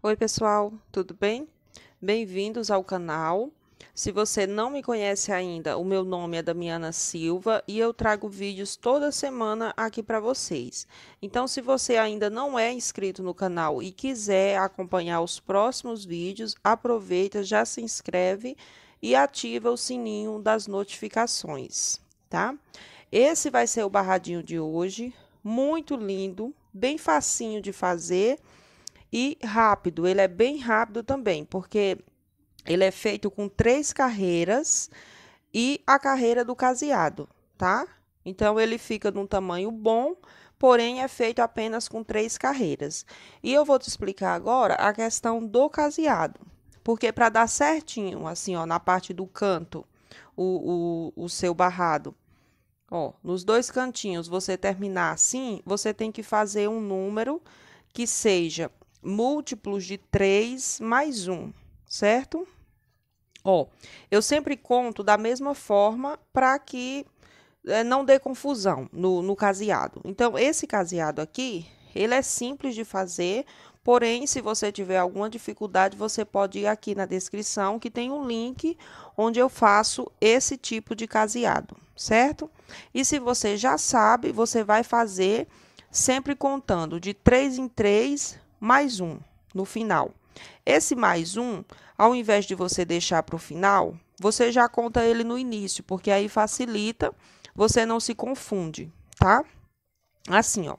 Oi, pessoal, tudo bem? Bem-vindos ao canal. Se você não me conhece ainda, o meu nome é Damiana Silva e eu trago vídeos toda semana aqui para vocês. Então, se você ainda não é inscrito no canal e quiser acompanhar os próximos vídeos, aproveita, já se inscreve e ativa o sininho das notificações, tá? Esse vai ser o barradinho de hoje, muito lindo, bem facinho de fazer e rápido. Ele é bem rápido também, porque ele é feito com três carreiras e a carreira do caseado, tá? Então ele fica de um tamanho bom, porém é feito apenas com três carreiras. E eu vou te explicar agora a questão do caseado, porque para dar certinho, assim, ó, na parte do canto, o, o, o seu barrado, ó, nos dois cantinhos você terminar assim, você tem que fazer um número que seja múltiplos de 3 mais 1, certo? Ó, eu sempre conto da mesma forma para que é, não dê confusão no, no caseado. Então, esse caseado aqui, ele é simples de fazer, porém, se você tiver alguma dificuldade, você pode ir aqui na descrição que tem um link onde eu faço esse tipo de caseado, certo? E se você já sabe, você vai fazer sempre contando de 3 em 3 mais um no final. Esse mais um, ao invés de você deixar para o final, você já conta ele no início, porque aí facilita, você não se confunde, tá? Assim, ó.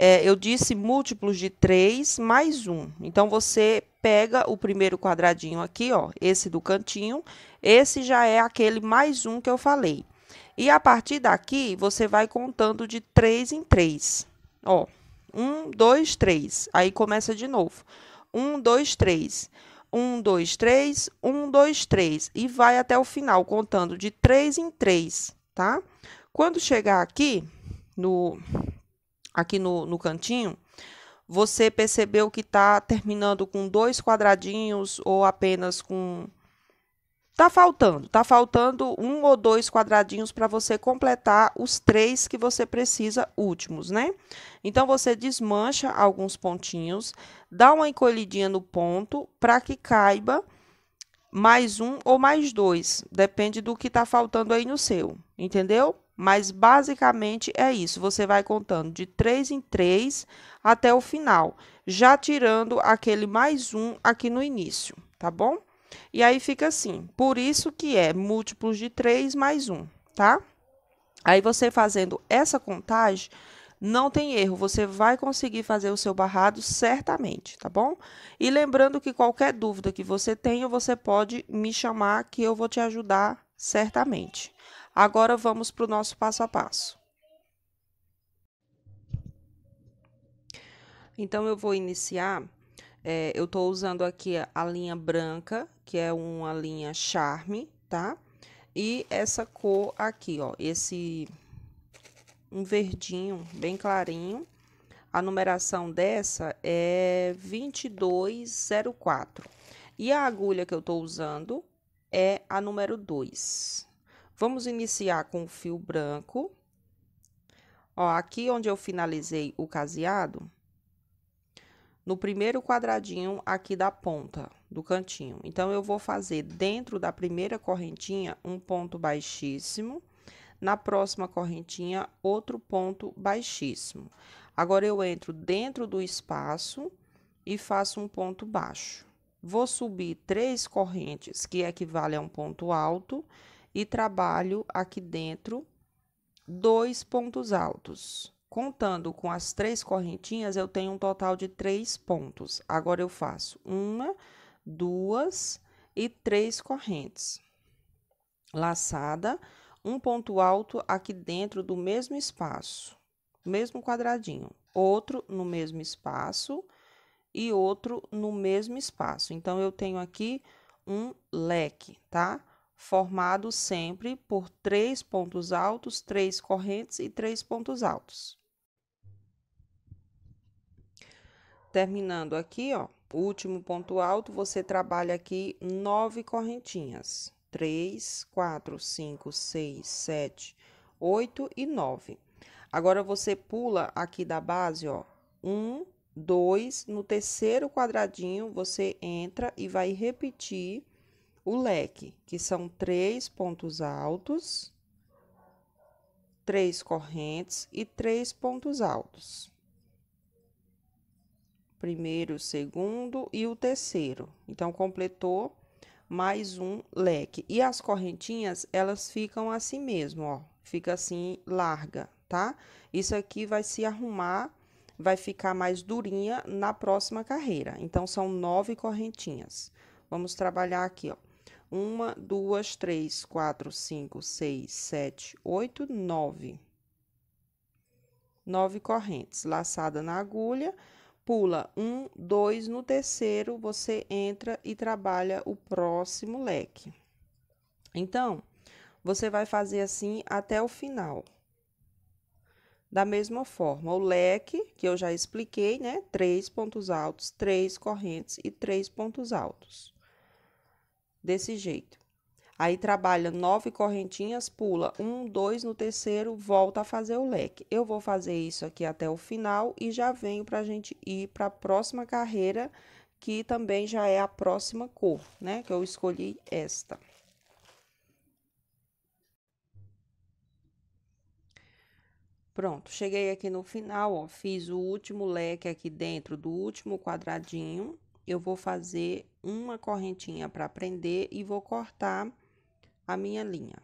É, eu disse múltiplos de 3 mais 1. Então, você pega o primeiro quadradinho aqui, ó, esse do cantinho, esse já é aquele mais 1 que eu falei. E a partir daqui, você vai contando de 3 em 3. Ó, um, dois, três. Aí começa de novo. Um, dois, três. Um, dois, três. Um, dois, três. E vai até o final, contando de três em três, tá? Quando chegar aqui, no, aqui no, no cantinho, você percebeu que está terminando com dois quadradinhos ou apenas com Tá faltando, tá faltando um ou dois quadradinhos para você completar os três que você precisa últimos, né? Então você desmancha alguns pontinhos, dá uma encolhidinha no ponto para que caiba mais um ou mais dois, depende do que tá faltando aí no seu, entendeu? Mas basicamente é isso, você vai contando de três em três até o final, já tirando aquele mais um aqui no início, tá bom? E aí fica assim, por isso que é múltiplos de 3 mais 1, tá? Aí você fazendo essa contagem, não tem erro, você vai conseguir fazer o seu barrado certamente, tá bom? E lembrando que qualquer dúvida que você tenha, você pode me chamar que eu vou te ajudar certamente. Agora vamos para o nosso passo a passo. Então, eu vou iniciar é, eu tô usando aqui a linha branca, que é uma linha charme, tá? E essa cor aqui, ó, esse um verdinho bem clarinho. A numeração dessa é 2204. E a agulha que eu tô usando é a número 2. Vamos iniciar com o fio branco. Ó, aqui onde eu finalizei o caseado, no primeiro quadradinho aqui da ponta do cantinho. Então, eu vou fazer dentro da primeira correntinha um ponto baixíssimo, na próxima correntinha outro ponto baixíssimo. Agora, eu entro dentro do espaço e faço um ponto baixo. Vou subir três correntes, que equivale é a um ponto alto, e trabalho aqui dentro dois pontos altos. Contando com as três correntinhas, eu tenho um total de três pontos. Agora, eu faço uma, duas e três correntes. Laçada, um ponto alto aqui dentro do mesmo espaço, mesmo quadradinho. Outro no mesmo espaço e outro no mesmo espaço. Então, eu tenho aqui um leque, tá? formado sempre por três pontos altos, três correntes e três pontos altos. Terminando aqui, ó, último ponto alto, você trabalha aqui nove correntinhas. Três, quatro, cinco, seis, sete, oito e nove. Agora, você pula aqui da base, ó, um, dois, no terceiro quadradinho, você entra e vai repetir o leque, que são três pontos altos, três correntes e três pontos altos. Primeiro, segundo e o terceiro. Então, completou mais um leque. E as correntinhas, elas ficam assim mesmo, ó. Fica assim, larga, tá? Isso aqui vai se arrumar, vai ficar mais durinha na próxima carreira. Então, são nove correntinhas. Vamos trabalhar aqui, ó. Uma, duas, três, quatro, cinco, seis, sete, oito, nove. Nove correntes. Laçada na agulha, pula um, dois, no terceiro você entra e trabalha o próximo leque. Então, você vai fazer assim até o final. Da mesma forma, o leque, que eu já expliquei, né? Três pontos altos, três correntes e três pontos altos desse jeito. Aí trabalha nove correntinhas, pula um, dois no terceiro, volta a fazer o leque. Eu vou fazer isso aqui até o final e já venho para gente ir para a próxima carreira, que também já é a próxima cor, né? Que eu escolhi esta. Pronto, cheguei aqui no final, ó, fiz o último leque aqui dentro do último quadradinho eu vou fazer uma correntinha para prender e vou cortar a minha linha.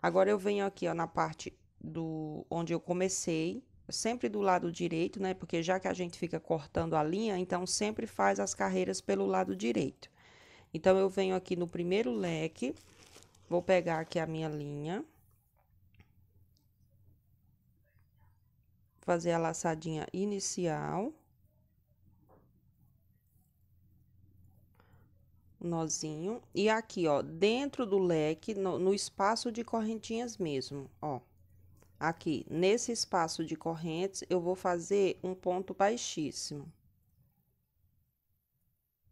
Agora, eu venho aqui, ó, na parte do onde eu comecei, sempre do lado direito, né? Porque já que a gente fica cortando a linha, então sempre faz as carreiras pelo lado direito. Então, eu venho aqui no primeiro leque, vou pegar aqui a minha linha. fazer a laçadinha inicial. Nozinho. E aqui, ó, dentro do leque, no, no espaço de correntinhas mesmo, ó. Aqui, nesse espaço de correntes, eu vou fazer um ponto baixíssimo.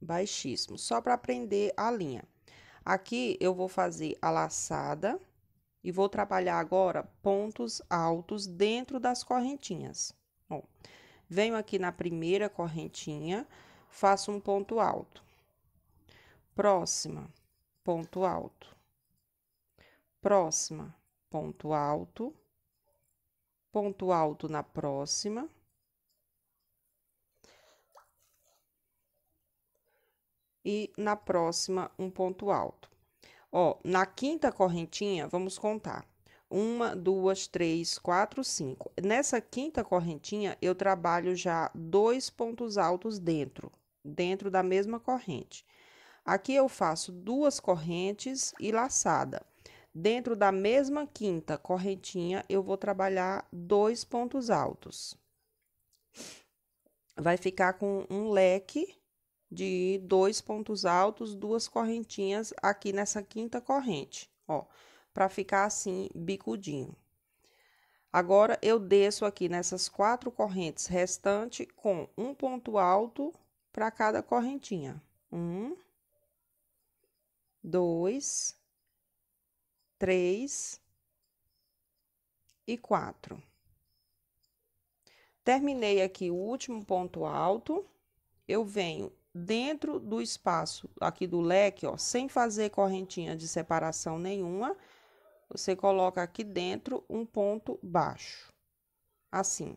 Baixíssimo, só para prender a linha. Aqui, eu vou fazer a laçada e vou trabalhar agora pontos altos dentro das correntinhas. Bom, venho aqui na primeira correntinha, faço um ponto alto. Próxima, ponto alto. Próxima, ponto alto. Ponto alto na próxima. E na próxima, um ponto alto. Ó, na quinta correntinha, vamos contar. Uma, duas, três, quatro, cinco. Nessa quinta correntinha, eu trabalho já dois pontos altos dentro, dentro da mesma corrente. Aqui eu faço duas correntes e laçada. Dentro da mesma quinta correntinha, eu vou trabalhar dois pontos altos. Vai ficar com um leque de dois pontos altos, duas correntinhas aqui nessa quinta corrente, ó, para ficar assim bicudinho. Agora eu desço aqui nessas quatro correntes restantes com um ponto alto para cada correntinha. Um, dois, três e quatro. Terminei aqui o último ponto alto, eu venho dentro do espaço aqui do leque, ó, sem fazer correntinha de separação nenhuma, você coloca aqui dentro um ponto baixo, assim.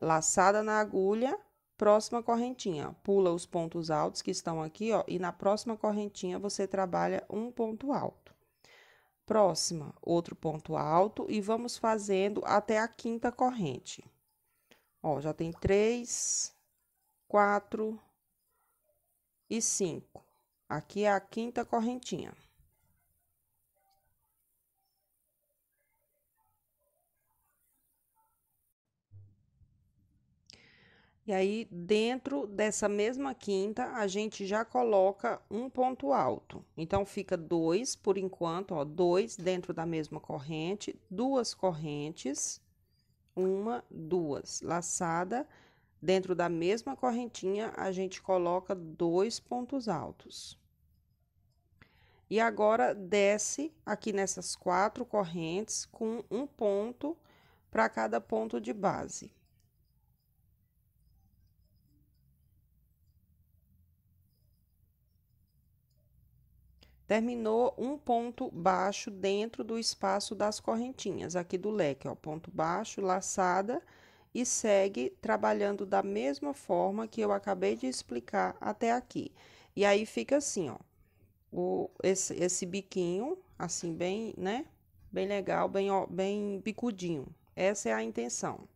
Laçada na agulha, próxima correntinha, pula os pontos altos que estão aqui, ó, e na próxima correntinha você trabalha um ponto alto. Próxima, outro ponto alto e vamos fazendo até a quinta corrente. Ó, já tem três, quatro, e cinco. Aqui é a quinta correntinha. E aí, dentro dessa mesma quinta, a gente já coloca um ponto alto. Então, fica dois por enquanto, ó, dois dentro da mesma corrente, duas correntes, uma, duas, laçada Dentro da mesma correntinha, a gente coloca dois pontos altos. E agora, desce aqui nessas quatro correntes com um ponto para cada ponto de base. Terminou um ponto baixo dentro do espaço das correntinhas, aqui do leque, ó, ponto baixo, laçada e segue trabalhando da mesma forma que eu acabei de explicar até aqui. E aí fica assim, ó, o, esse, esse biquinho, assim, bem, né, bem legal, bem, ó, bem bicudinho. Essa é a intenção.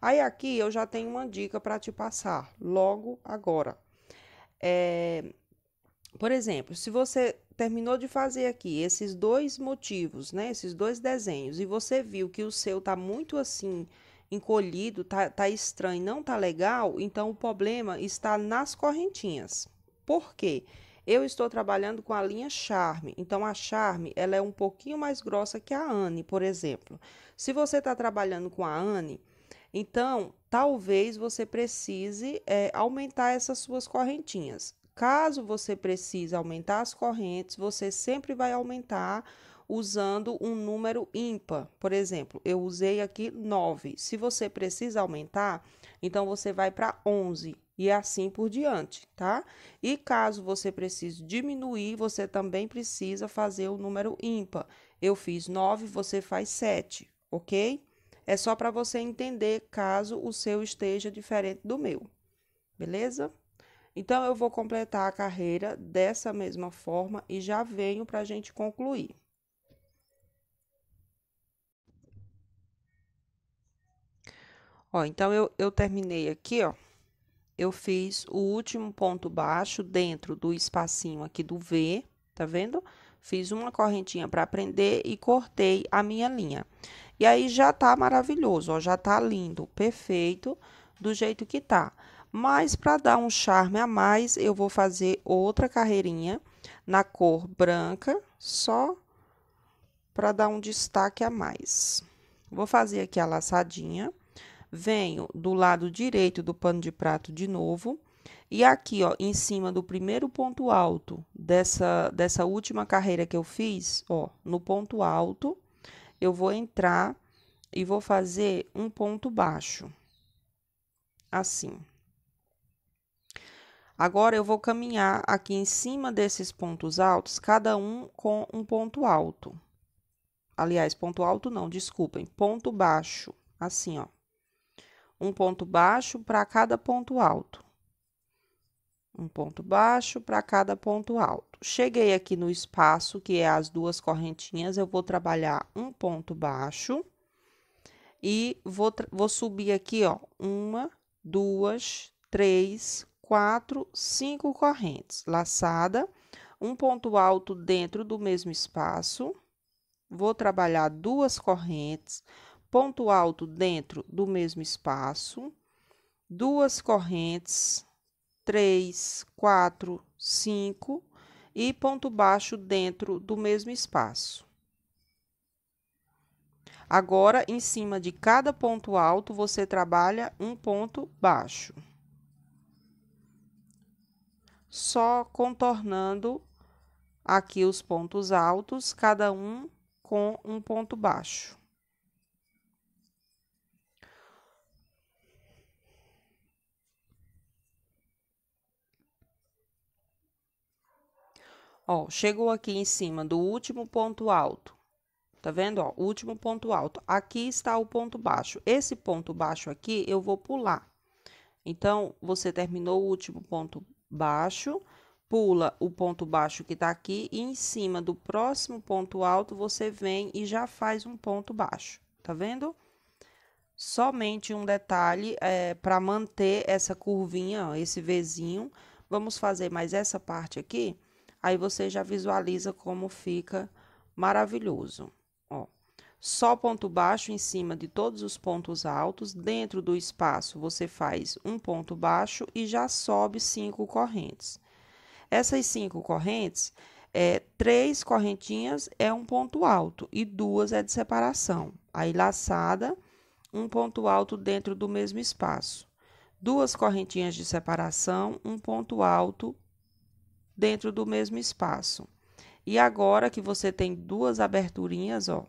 Aí aqui eu já tenho uma dica para te passar logo agora. É, por exemplo, se você terminou de fazer aqui esses dois motivos, né, esses dois desenhos, e você viu que o seu tá muito assim, encolhido, tá, tá estranho, não tá legal, então o problema está nas correntinhas. Por quê? Eu estou trabalhando com a linha Charme, então a Charme ela é um pouquinho mais grossa que a Anne, por exemplo. Se você está trabalhando com a Anne, então talvez você precise é, aumentar essas suas correntinhas. Caso você precise aumentar as correntes, você sempre vai aumentar usando um número ímpar. Por exemplo, eu usei aqui 9. Se você precisa aumentar, então você vai para 11 e é assim por diante, tá? E caso você precise diminuir, você também precisa fazer o número ímpar. Eu fiz 9, você faz 7, ok? É só para você entender caso o seu esteja diferente do meu, beleza? Então, eu vou completar a carreira dessa mesma forma e já venho para a gente concluir. Ó, então eu, eu terminei aqui, ó. Eu fiz o último ponto baixo dentro do espacinho aqui do V, tá vendo? Fiz uma correntinha para prender e cortei a minha linha. E aí já tá maravilhoso, ó, já tá lindo, perfeito, do jeito que tá. Mas para dar um charme a mais, eu vou fazer outra carreirinha na cor branca, só para dar um destaque a mais. Vou fazer aqui a laçadinha venho do lado direito do pano de prato de novo. E aqui, ó, em cima do primeiro ponto alto dessa, dessa última carreira que eu fiz, ó, no ponto alto, eu vou entrar e vou fazer um ponto baixo. Assim. Agora, eu vou caminhar aqui em cima desses pontos altos, cada um com um ponto alto. Aliás, ponto alto não, desculpem, ponto baixo, assim, ó um ponto baixo para cada ponto alto. Um ponto baixo para cada ponto alto. Cheguei aqui no espaço, que é as duas correntinhas, eu vou trabalhar um ponto baixo e vou, vou subir aqui, ó, uma, duas, três, quatro, cinco correntes. Laçada, um ponto alto dentro do mesmo espaço, vou trabalhar duas correntes, ponto alto dentro do mesmo espaço, duas correntes, três, quatro, cinco e ponto baixo dentro do mesmo espaço. Agora, em cima de cada ponto alto, você trabalha um ponto baixo. Só contornando aqui os pontos altos, cada um com um ponto baixo. Ó, chegou aqui em cima do último ponto alto. Tá vendo? Ó, último ponto alto. Aqui está o ponto baixo. Esse ponto baixo aqui eu vou pular. Então, você terminou o último ponto baixo, pula o ponto baixo que tá aqui e em cima do próximo ponto alto você vem e já faz um ponto baixo. Tá vendo? Somente um detalhe é, para manter essa curvinha, ó, esse Vzinho. Vamos fazer mais essa parte aqui Aí você já visualiza como fica maravilhoso. Ó, só ponto baixo em cima de todos os pontos altos. Dentro do espaço, você faz um ponto baixo e já sobe cinco correntes. Essas cinco correntes, é, três correntinhas é um ponto alto e duas é de separação. Aí, laçada, um ponto alto dentro do mesmo espaço. Duas correntinhas de separação, um ponto alto dentro do mesmo espaço. E agora que você tem duas aberturinhas, ó,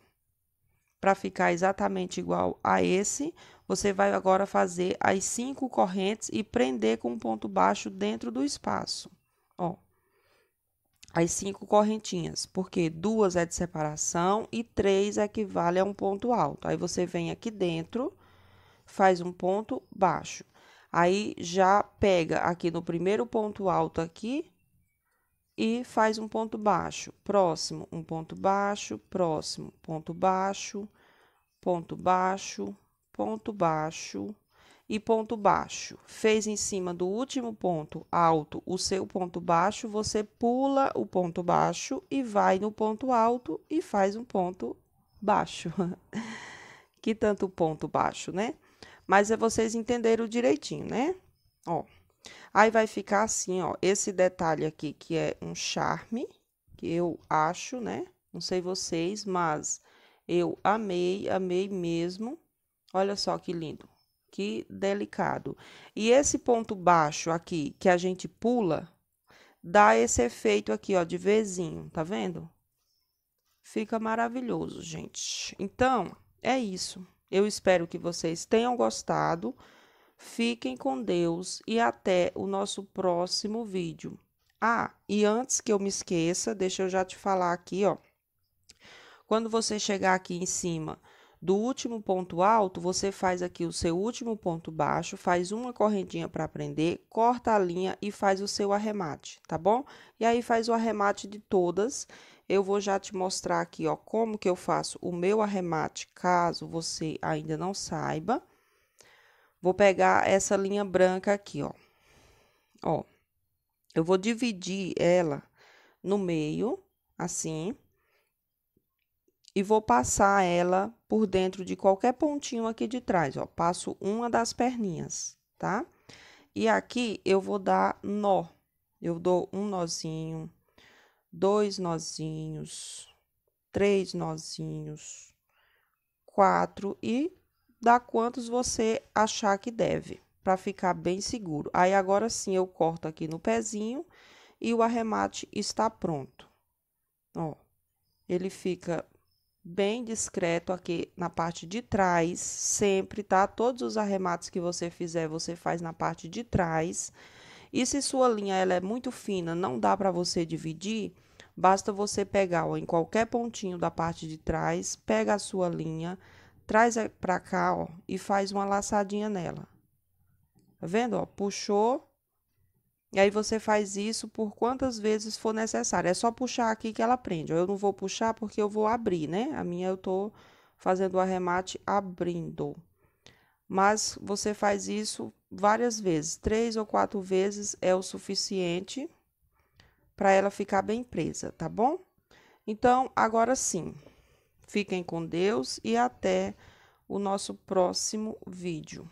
para ficar exatamente igual a esse, você vai agora fazer as cinco correntes e prender com um ponto baixo dentro do espaço, ó. As cinco correntinhas, porque duas é de separação e três equivale a um ponto alto. Aí você vem aqui dentro, faz um ponto baixo. Aí já pega aqui no primeiro ponto alto aqui, e faz um ponto baixo, próximo, um ponto baixo, próximo, ponto baixo, ponto baixo, ponto baixo e ponto baixo. Fez em cima do último ponto alto o seu ponto baixo, você pula o ponto baixo e vai no ponto alto e faz um ponto baixo. que tanto ponto baixo, né? Mas é vocês entenderam direitinho, né? Ó. Aí vai ficar assim, ó, esse detalhe aqui que é um charme, que eu acho, né? Não sei vocês, mas eu amei, amei mesmo. Olha só que lindo, que delicado. E esse ponto baixo aqui, que a gente pula, dá esse efeito aqui, ó, de vizinho, tá vendo? Fica maravilhoso, gente. Então, é isso. Eu espero que vocês tenham gostado. Fiquem com Deus e até o nosso próximo vídeo. Ah, e antes que eu me esqueça, deixa eu já te falar aqui, ó. Quando você chegar aqui em cima do último ponto alto, você faz aqui o seu último ponto baixo, faz uma correntinha para prender, corta a linha e faz o seu arremate, tá bom? E aí faz o arremate de todas. Eu vou já te mostrar aqui, ó, como que eu faço o meu arremate, caso você ainda não saiba. Vou pegar essa linha branca aqui, ó. Ó, eu vou dividir ela no meio, assim. E vou passar ela por dentro de qualquer pontinho aqui de trás, ó. Passo uma das perninhas, tá? E aqui eu vou dar nó. Eu dou um nozinho, dois nozinhos, três nozinhos, quatro e dá quantos você achar que deve, para ficar bem seguro. Aí agora sim eu corto aqui no pezinho e o arremate está pronto. Ó, ele fica bem discreto aqui na parte de trás, sempre, tá? Todos os arremates que você fizer, você faz na parte de trás. E se sua linha ela é muito fina, não dá para você dividir, basta você pegar ó, em qualquer pontinho da parte de trás, pega a sua linha traz para cá, ó, e faz uma laçadinha nela. Tá vendo, ó? Puxou. E aí você faz isso por quantas vezes for necessário. É só puxar aqui que ela prende. Eu não vou puxar porque eu vou abrir, né? A minha eu tô fazendo o arremate abrindo. Mas você faz isso várias vezes, três ou quatro vezes é o suficiente para ela ficar bem presa, tá bom? Então, agora sim. Fiquem com Deus e até o nosso próximo vídeo.